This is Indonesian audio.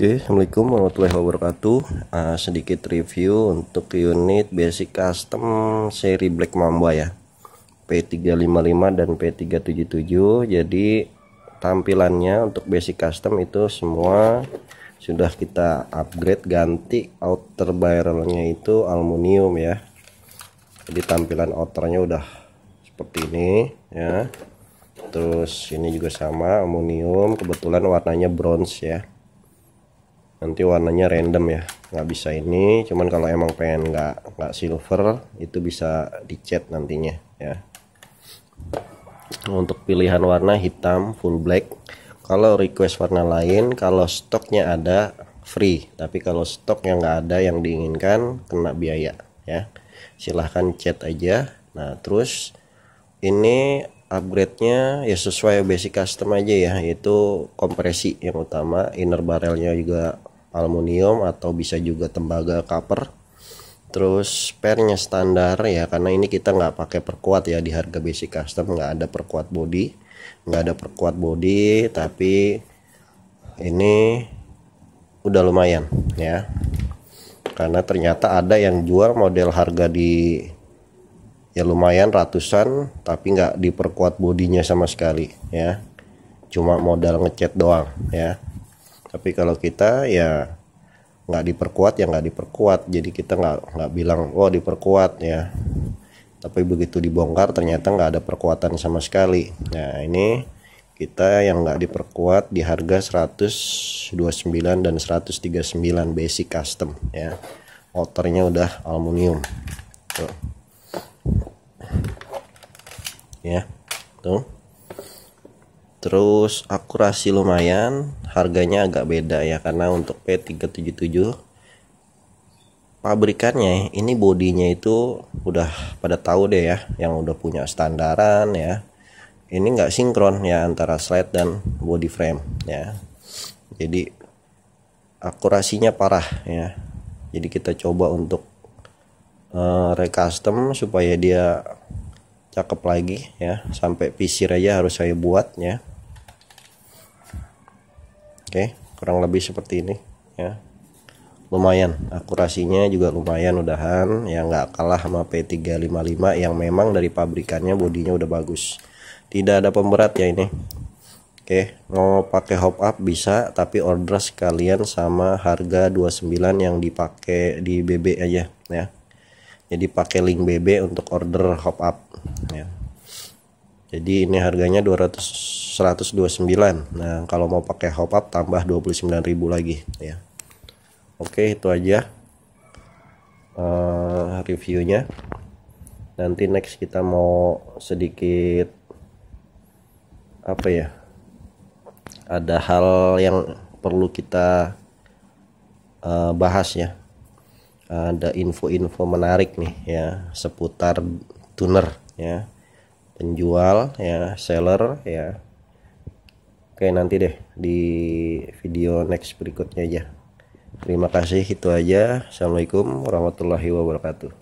Oke, okay, Assalamualaikum warahmatullahi wabarakatuh. Uh, sedikit review untuk unit basic custom seri Black Mamba ya. P355 dan P377. Jadi tampilannya untuk basic custom itu semua sudah kita upgrade ganti outer barrelnya itu aluminium ya. Jadi tampilan outernya udah seperti ini ya. Terus ini juga sama aluminium, kebetulan warnanya bronze ya nanti warnanya random ya nggak bisa ini cuman kalau emang pengen nggak nggak silver itu bisa dicat nantinya ya untuk pilihan warna hitam full black kalau request warna lain kalau stoknya ada free tapi kalau stok yang nggak ada yang diinginkan kena biaya ya silahkan chat aja nah terus ini upgrade-nya ya sesuai basic custom aja ya yaitu kompresi yang utama inner barrelnya juga aluminium atau bisa juga tembaga copper terus pernya standar ya karena ini kita nggak pakai perkuat ya di harga basic custom nggak ada perkuat body nggak ada perkuat body tapi ini udah lumayan ya karena ternyata ada yang jual model harga di ya lumayan ratusan tapi nggak diperkuat bodinya sama sekali ya cuma modal ngecat doang ya tapi kalau kita ya nggak diperkuat ya nggak diperkuat jadi kita nggak nggak bilang oh diperkuat ya tapi begitu dibongkar ternyata nggak ada perkuatan sama sekali nah ini kita yang nggak diperkuat di harga 129 dan 139 basic custom ya motornya udah aluminium tuh ya tuh terus akurasi lumayan harganya agak beda ya karena untuk P377 pabrikannya ini bodinya itu udah pada tahu deh ya yang udah punya standaran ya ini nggak sinkron ya antara slide dan body frame ya jadi akurasinya parah ya jadi kita coba untuk uh, recustom supaya dia cakep lagi ya sampai pisir aja harus saya buat ya Oke, kurang lebih seperti ini ya. Lumayan, akurasinya juga lumayan udahan, ya nggak kalah sama P355 yang memang dari pabrikannya bodinya udah bagus. Tidak ada pemberat ya ini. Oke, mau pakai hop up bisa, tapi order sekalian sama harga 29 yang dipakai di BB aja ya. Jadi pakai link BB untuk order hop up ya jadi ini harganya 200 129 nah kalau mau pakai hop up tambah 29.000 lagi ya oke itu aja uh, reviewnya nanti next kita mau sedikit apa ya ada hal yang perlu kita uh, bahas ya ada info-info menarik nih ya seputar tuner ya penjual ya seller ya oke nanti deh di video next berikutnya aja terima kasih itu aja assalamualaikum warahmatullahi wabarakatuh